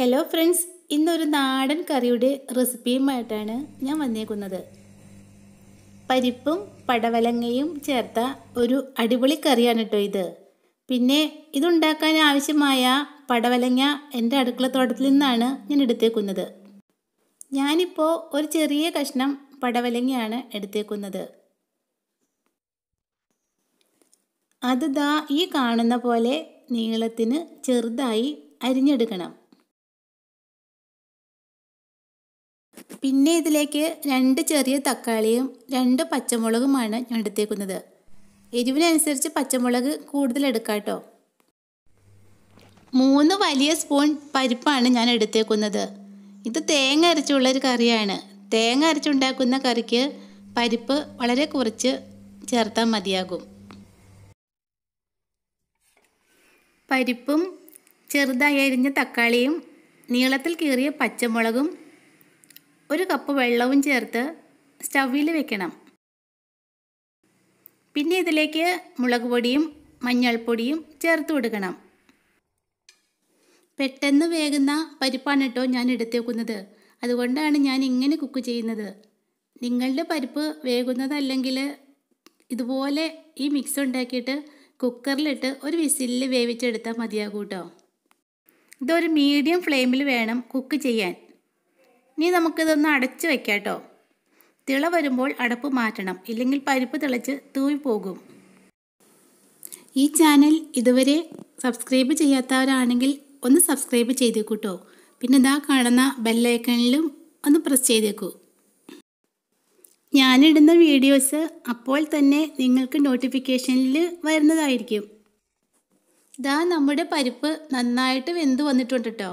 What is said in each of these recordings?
hello friends ഇന്നൊരു നാടൻ കറിയുടെ റെസിപ്പിയുമായിട്ടാണ് ഞാൻ വന്നേക്കുന്നത് പരിപ്പും പടവലങ്ങയും ചേർത്ത ഒരു അടിപൊളി കറിയാണ് കേട്ടോ ഇത് പിന്നെ ഇതുണ്ടാക്കാൻ ആവശ്യമായ പടവലങ്ങ എൻ്റെ അടുക്കള തോട്ടത്തിൽ നിന്നാണ് ഞാൻ എടുത്തേക്കുന്നത് ഞാനിപ്പോൾ ഒരു ചെറിയ കഷ്ണം പടവലങ്ങയാണ് എടുത്തേക്കുന്നത് അത് ദാ ഈ കാണുന്ന പോലെ നീളത്തിന് ചെറുതായി അരിഞ്ഞെടുക്കണം പിന്നെ ഇതിലേക്ക് രണ്ട് ചെറിയ തക്കാളിയും രണ്ട് പച്ചമുളകുമാണ് ഞാൻ എടുത്തേക്കുന്നത് എരിവിനനുസരിച്ച് പച്ചമുളക് കൂടുതൽ എടുക്കാട്ടോ കേട്ടോ മൂന്ന് വലിയ സ്പൂൺ പരിപ്പാണ് ഞാൻ എടുത്തേക്കുന്നത് ഇത് തേങ്ങ അരച്ചുള്ളൊരു കറിയാണ് തേങ്ങ അരച്ചുണ്ടാക്കുന്ന കറിക്ക് പരിപ്പ് വളരെ കുറച്ച് ചേർത്താൽ മതിയാകും പരിപ്പും ചെറുതായി അരിഞ്ഞ തക്കാളിയും നീളത്തിൽ കീറിയ പച്ചമുളകും ഒരു കപ്പ് വെള്ളവും ചേർത്ത് സ്റ്റവിൽ വെക്കണം പിന്നെ ഇതിലേക്ക് മുളക് പൊടിയും മഞ്ഞൾപ്പൊടിയും ചേർത്ത് കൊടുക്കണം പെട്ടെന്ന് വേകുന്ന പരിപ്പാണ് കേട്ടോ ഞാൻ എടുത്തേക്കുന്നത് അതുകൊണ്ടാണ് ഞാൻ ഇങ്ങനെ കുക്ക് ചെയ്യുന്നത് നിങ്ങളുടെ പരിപ്പ് വേകുന്നതല്ലെങ്കിൽ ഇതുപോലെ ഈ മിക്സ് ഉണ്ടാക്കിയിട്ട് കുക്കറിലിട്ട് ഒരു വിസിലിൽ വേവിച്ചെടുത്താൽ മതിയാകും കേട്ടോ ഇതൊരു മീഡിയം ഫ്ലെയിമിൽ വേണം കുക്ക് ചെയ്യാൻ ഇനി നമുക്കിതൊന്ന് അടച്ച് വെക്കാം തിള വരുമ്പോൾ അടപ്പ് മാറ്റണം ഇല്ലെങ്കിൽ പരിപ്പ് തിളച്ച് പോകും ഈ ചാനൽ ഇതുവരെ സബ്സ്ക്രൈബ് ചെയ്യാത്തവരാണെങ്കിൽ ഒന്ന് സബ്സ്ക്രൈബ് ചെയ്തേക്കൂട്ടോ പിന്നെ ഇതാ കാണുന്ന ബെല്ലൈക്കണിലും ഒന്ന് പ്രസ് ചെയ്തേക്കൂ ഞാനിടുന്ന വീഡിയോസ് അപ്പോൾ തന്നെ നിങ്ങൾക്ക് നോട്ടിഫിക്കേഷനിൽ വരുന്നതായിരിക്കും ഇതാ നമ്മുടെ പരിപ്പ് നന്നായിട്ട് വെന്ത് വന്നിട്ടുണ്ട് കേട്ടോ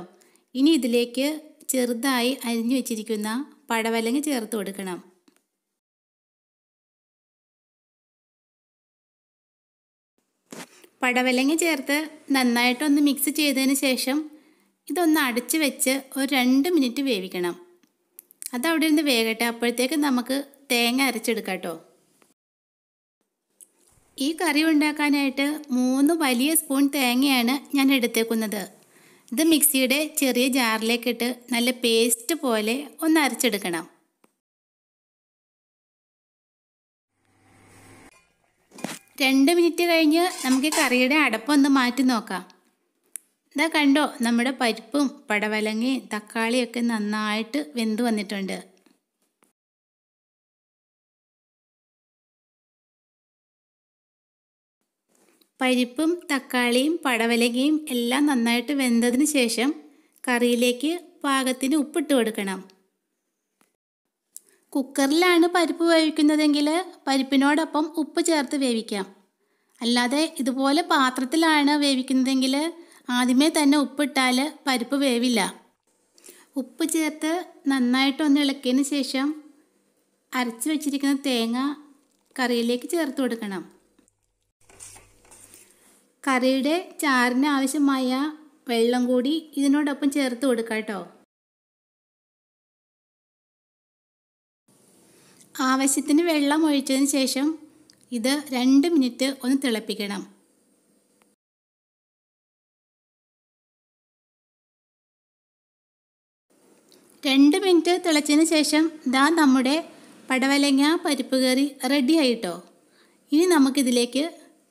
ഇനി ഇതിലേക്ക് ചെറുതായി അരിഞ്ഞു വെച്ചിരിക്കുന്ന പടവലങ്ങ് ചേർത്ത് കൊടുക്കണം പടവലങ്ങ ചേർത്ത് നന്നായിട്ടൊന്ന് മിക്സ് ചെയ്തതിന് ശേഷം ഇതൊന്ന് അടച്ചു വെച്ച് ഒരു രണ്ട് മിനിറ്റ് വേവിക്കണം അതവിടെ നിന്ന് വേകട്ടെ അപ്പോഴത്തേക്ക് നമുക്ക് തേങ്ങ അരച്ചെടുക്കാട്ടോ ഈ കറി ഉണ്ടാക്കാനായിട്ട് മൂന്ന് വലിയ സ്പൂൺ തേങ്ങയാണ് ഞാൻ എടുത്തേക്കുന്നത് ഇത് മിക്സിയുടെ ചെറിയ ജാറിലേക്കിട്ട് നല്ല പേസ്റ്റ് പോലെ ഒന്ന് അരച്ചെടുക്കണം രണ്ട് മിനിറ്റ് കഴിഞ്ഞ് നമുക്ക് കറിയുടെ അടപ്പൊന്ന് മാറ്റി നോക്കാം ഇതാ കണ്ടോ നമ്മുടെ പരിപ്പും പടവലങ്ങയും തക്കാളിയൊക്കെ നന്നായിട്ട് വെന്ത് വന്നിട്ടുണ്ട് പരിപ്പും തക്കാളിയും പടവലകയും എല്ലാം നന്നായിട്ട് വെന്തതിന് ശേഷം കറിയിലേക്ക് പാകത്തിന് ഉപ്പിട്ട് കൊടുക്കണം കുക്കറിലാണ് പരിപ്പ് വേവിക്കുന്നതെങ്കിൽ പരിപ്പിനോടൊപ്പം ഉപ്പ് ചേർത്ത് വേവിക്കാം അല്ലാതെ ഇതുപോലെ പാത്രത്തിലാണ് വേവിക്കുന്നതെങ്കിൽ ആദ്യമേ തന്നെ ഉപ്പിട്ടാൽ പരിപ്പ് വേവില്ല ഉപ്പ് ചേർത്ത് നന്നായിട്ടൊന്ന് ഇളക്കിയതിന് ശേഷം അരച്ച് വെച്ചിരിക്കുന്ന തേങ്ങ കറിയിലേക്ക് ചേർത്ത് കൊടുക്കണം കറിയുടെ ചാറിന് ആവശ്യമായ വെള്ളം കൂടി ഇതിനോടൊപ്പം ചേർത്ത് കൊടുക്കാം കേട്ടോ ആവശ്യത്തിന് വെള്ളം ഒഴിച്ചതിന് ശേഷം ഇത് രണ്ട് മിനിറ്റ് ഒന്ന് തിളപ്പിക്കണം രണ്ട് മിനിറ്റ് തിളച്ചതിന് ശേഷം ദാ നമ്മുടെ പടവലങ്ങ പരിപ്പ് കറി റെഡി ആയിട്ടോ ഇനി നമുക്കിതിലേക്ക്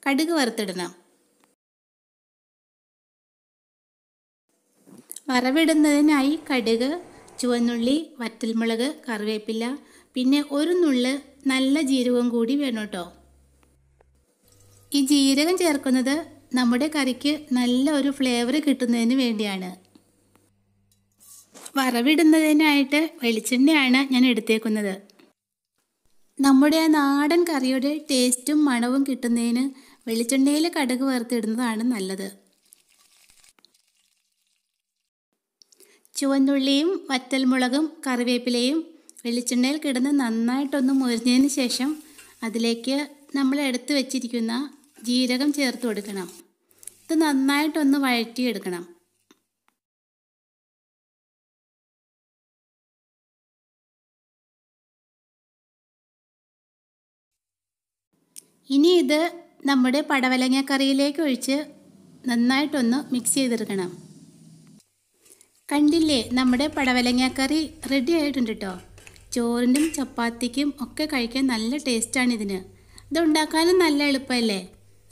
കടുക് വറുത്തിടണം വറവിടുന്നതിനായി കടുക് ചുവന്നുള്ളി വറ്റൽമുളക് കറിവേപ്പില പിന്നെ ഒരു നുള്ള് നല്ല ജീരകം കൂടി വേണം കേട്ടോ ഈ ജീരകം ചേർക്കുന്നത് നമ്മുടെ കറിക്ക് നല്ല ഒരു ഫ്ലേവർ കിട്ടുന്നതിന് വേണ്ടിയാണ് വറവിടുന്നതിനായിട്ട് വെളിച്ചെണ്ണയാണ് ഞാൻ എടുത്തേക്കുന്നത് നമ്മുടെ ആ നാടൻ കറിയുടെ ടേസ്റ്റും മണവും കിട്ടുന്നതിന് വെളിച്ചെണ്ണയിൽ കടുക് വറുത്തിടുന്നതാണ് നല്ലത് ചുവന്നുള്ളിയും വറ്റൽമുളകും കറിവേപ്പിലയും വെളിച്ചെണ്ണയിൽ കിടന്ന് നന്നായിട്ടൊന്ന് മുരിഞ്ഞതിന് ശേഷം അതിലേക്ക് നമ്മൾ എടുത്ത് വെച്ചിരിക്കുന്ന ജീരകം ചേർത്ത് കൊടുക്കണം ഇത് നന്നായിട്ടൊന്ന് വഴറ്റിയെടുക്കണം ഇനി ഇത് നമ്മുടെ പടവലങ്ങ കറിയിലേക്ക് ഒഴിച്ച് നന്നായിട്ടൊന്ന് മിക്സ് ചെയ്തെടുക്കണം കണ്ടില്ലേ നമ്മുടെ പടവലങ്ങാക്കറി റെഡി ആയിട്ടുണ്ട് കേട്ടോ ചോറിനും ചപ്പാത്തിക്കും ഒക്കെ കഴിക്കാൻ നല്ല ടേസ്റ്റാണ് ഇതിന് ഇതുണ്ടാക്കാനും നല്ല എളുപ്പമല്ലേ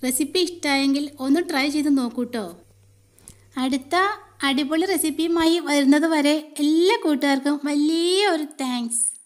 റെസിപ്പി ഇഷ്ടമായെങ്കിൽ ഒന്ന് ട്രൈ ചെയ്ത് നോക്കൂട്ടോ അടുത്ത അടിപൊളി റെസിപ്പിയുമായി വരുന്നത് വരെ എല്ലാ കൂട്ടുകാർക്കും വലിയ ഒരു താങ്ക്സ്